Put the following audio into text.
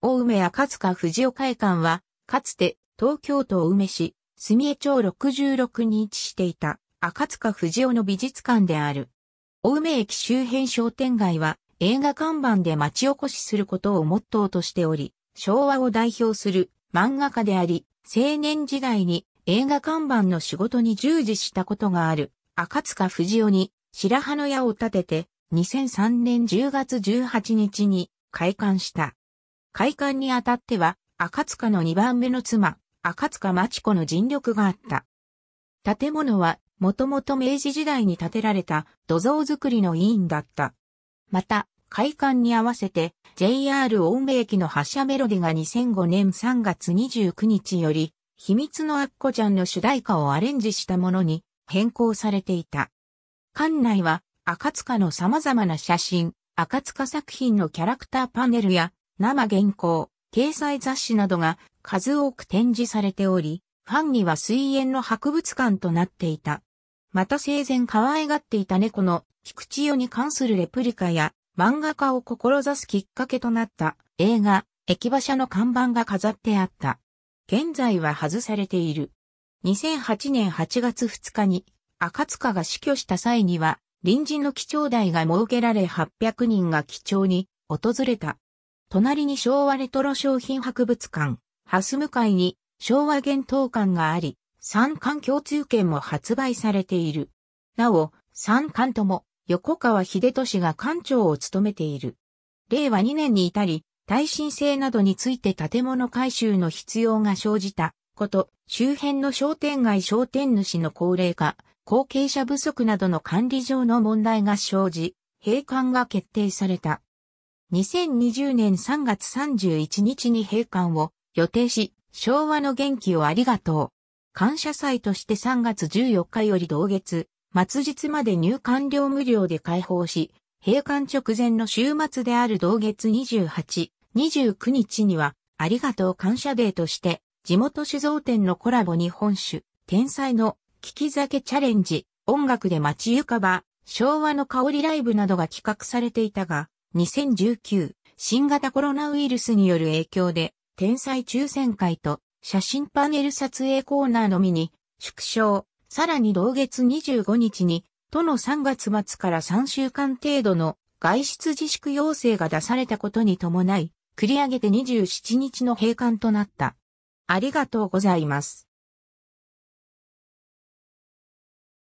大梅赤塚藤尾会館は、かつて東京都梅市、住江町66に位置していた赤塚藤尾の美術館である。大梅駅周辺商店街は映画看板で町おこしすることをモットーとしており、昭和を代表する漫画家であり、青年時代に映画看板の仕事に従事したことがある赤塚藤尾に白羽の矢を立てて2003年10月18日に開館した。開館にあたっては、赤塚の2番目の妻、赤塚町子の尽力があった。建物は、もともと明治時代に建てられた土蔵造りの委員だった。また、開館に合わせて JR 大梅駅の発車メロディが2005年3月29日より、秘密のアッコちゃんの主題歌をアレンジしたものに変更されていた。館内は、赤塚の様々な写真、赤塚作品のキャラクターパネルや生原稿、掲載雑誌などが数多く展示されており、ファンには水煙の博物館となっていた。また生前可愛がっていた猫の菊池代に関するレプリカや漫画家を志すきっかけとなった映画、駅馬車の看板が飾ってあった。現在は外されている。2008年8月2日に赤塚が死去した際には臨時の基調台が設けられ800人が基調に訪れた。隣に昭和レトロ商品博物館、ハス向かいに昭和幻冬館があり、三館共通券も発売されている。なお、三館とも横川秀俊が館長を務めている。令和2年に至り、耐震性などについて建物改修の必要が生じたこと、周辺の商店街商店主の高齢化、後継者不足などの管理上の問題が生じ、閉館が決定された。2020年3月31日に閉館を予定し、昭和の元気をありがとう。感謝祭として3月14日より同月、末日まで入館料無料で開放し、閉館直前の週末である同月28、29日には、ありがとう感謝デーとして、地元酒造店のコラボ日本酒、天才の聞き酒チャレンジ、音楽で街ゆかば、昭和の香りライブなどが企画されていたが、2019、新型コロナウイルスによる影響で、天才抽選会と写真パネル撮影コーナーのみに縮小、さらに同月25日に、都の3月末から3週間程度の外出自粛要請が出されたことに伴い、繰り上げて27日の閉館となった。ありがとうございます。